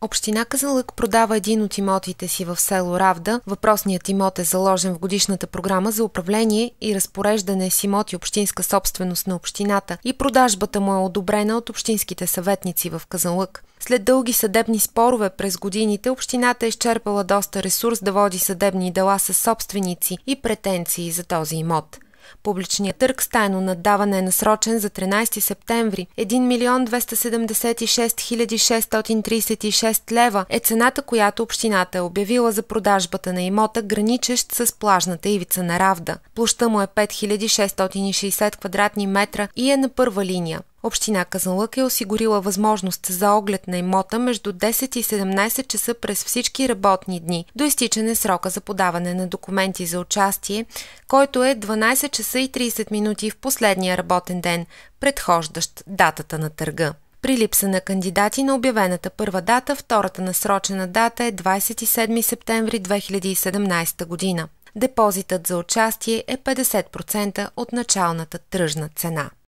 Община Казанлък продава един от имотите си в село Равда. Въпросният имот е заложен в годишната програма за управление и разпореждане с имоти общинска собственост на общината и продажбата му е одобрена от общинските съветници в Казанлък. След дълги съдебни спорове през годините, общината е изчерпала доста ресурс да води съдебни дела с собственици и претенции за този имот. Публичният търг с тайно наддаване е насрочен за 13 септември. 1 милион 276 636 лева е цената, която общината е обявила за продажбата на имота, граничещ с плажната ивица на Равда. Площта му е 5660 квадратни метра и е на първа линия. Община Казанлък е осигурила възможност за оглед на имота между 10 и 17 часа през всички работни дни, до изтичане срока за подаване на документи за участие, който е 12 часа и 30 минути в последния работен ден, предхождащ датата на търга. При липса на кандидати на обявената първа дата, втората насрочена дата е 27 септември 2017 година. Депозитът за участие е 50% от началната тръжна цена.